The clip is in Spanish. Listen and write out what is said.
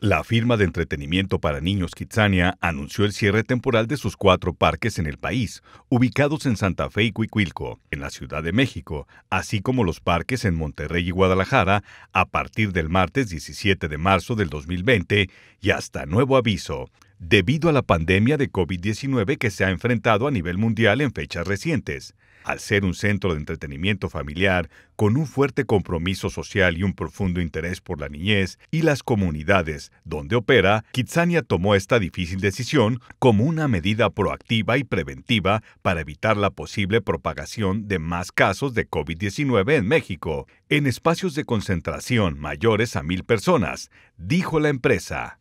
La firma de entretenimiento para niños Kitsania anunció el cierre temporal de sus cuatro parques en el país, ubicados en Santa Fe y Cuicuilco, en la Ciudad de México, así como los parques en Monterrey y Guadalajara, a partir del martes 17 de marzo del 2020 y hasta nuevo aviso debido a la pandemia de COVID-19 que se ha enfrentado a nivel mundial en fechas recientes. Al ser un centro de entretenimiento familiar, con un fuerte compromiso social y un profundo interés por la niñez y las comunidades donde opera, Kitsania tomó esta difícil decisión como una medida proactiva y preventiva para evitar la posible propagación de más casos de COVID-19 en México, en espacios de concentración mayores a mil personas, dijo la empresa.